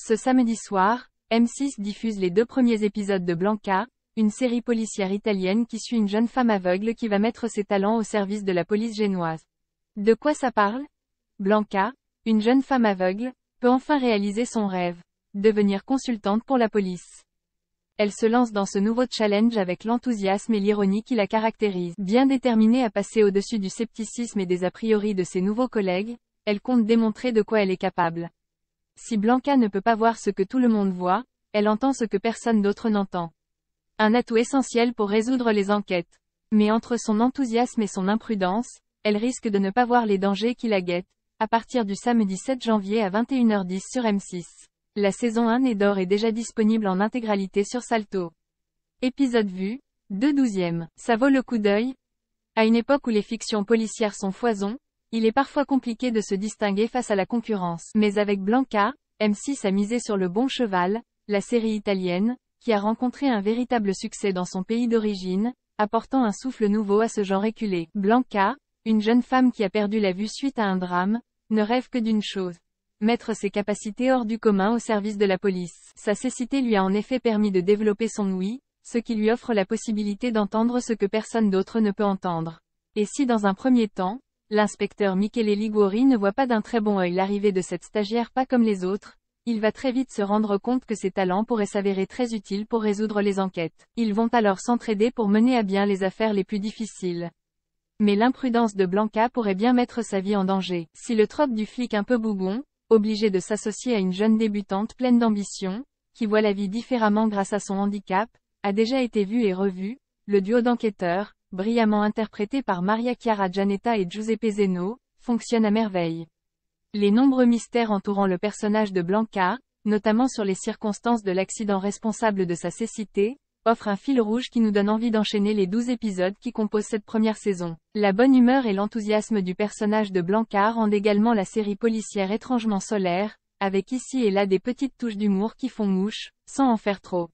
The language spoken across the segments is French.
Ce samedi soir, M6 diffuse les deux premiers épisodes de Blanca, une série policière italienne qui suit une jeune femme aveugle qui va mettre ses talents au service de la police génoise. De quoi ça parle Blanca, une jeune femme aveugle, peut enfin réaliser son rêve, devenir consultante pour la police. Elle se lance dans ce nouveau challenge avec l'enthousiasme et l'ironie qui la caractérisent. Bien déterminée à passer au-dessus du scepticisme et des a priori de ses nouveaux collègues, elle compte démontrer de quoi elle est capable. Si Blanca ne peut pas voir ce que tout le monde voit, elle entend ce que personne d'autre n'entend. Un atout essentiel pour résoudre les enquêtes. Mais entre son enthousiasme et son imprudence, elle risque de ne pas voir les dangers qui la guettent, à partir du samedi 7 janvier à 21h10 sur M6. La saison 1 et d'or est déjà disponible en intégralité sur Salto. Épisode vu, 2 douzième. Ça vaut le coup d'œil À une époque où les fictions policières sont foison, il est parfois compliqué de se distinguer face à la concurrence. Mais avec Blanca, M6 a misé sur le bon cheval, la série italienne, qui a rencontré un véritable succès dans son pays d'origine, apportant un souffle nouveau à ce genre éculé. Blanca, une jeune femme qui a perdu la vue suite à un drame, ne rêve que d'une chose. Mettre ses capacités hors du commun au service de la police. Sa cécité lui a en effet permis de développer son oui, ce qui lui offre la possibilité d'entendre ce que personne d'autre ne peut entendre. Et si dans un premier temps, L'inspecteur Michele Liguori ne voit pas d'un très bon œil l'arrivée de cette stagiaire pas comme les autres, il va très vite se rendre compte que ses talents pourraient s'avérer très utiles pour résoudre les enquêtes. Ils vont alors s'entraider pour mener à bien les affaires les plus difficiles. Mais l'imprudence de Blanca pourrait bien mettre sa vie en danger. Si le trope du flic un peu bougon, obligé de s'associer à une jeune débutante pleine d'ambition, qui voit la vie différemment grâce à son handicap, a déjà été vu et revu, le duo d'enquêteurs, brillamment interprétée par Maria Chiara Gianetta et Giuseppe Zeno, fonctionne à merveille. Les nombreux mystères entourant le personnage de Blanca, notamment sur les circonstances de l'accident responsable de sa cécité, offrent un fil rouge qui nous donne envie d'enchaîner les douze épisodes qui composent cette première saison. La bonne humeur et l'enthousiasme du personnage de Blanca rendent également la série policière étrangement solaire, avec ici et là des petites touches d'humour qui font mouche, sans en faire trop.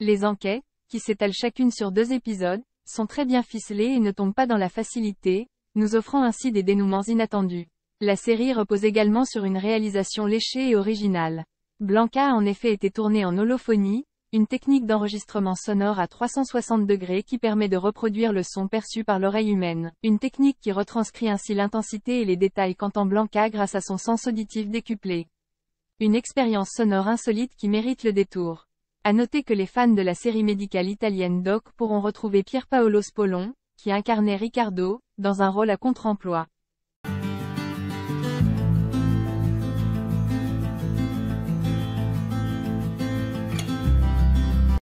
Les enquêtes, qui s'étalent chacune sur deux épisodes, sont très bien ficelés et ne tombent pas dans la facilité, nous offrant ainsi des dénouements inattendus. La série repose également sur une réalisation léchée et originale. Blanca a en effet été tournée en holophonie, une technique d'enregistrement sonore à 360 degrés qui permet de reproduire le son perçu par l'oreille humaine, une technique qui retranscrit ainsi l'intensité et les détails qu'entend Blanca grâce à son sens auditif décuplé. Une expérience sonore insolite qui mérite le détour. À noter que les fans de la série médicale italienne Doc pourront retrouver Pierre Paolo Spolon, qui incarnait Riccardo, dans un rôle à contre-emploi.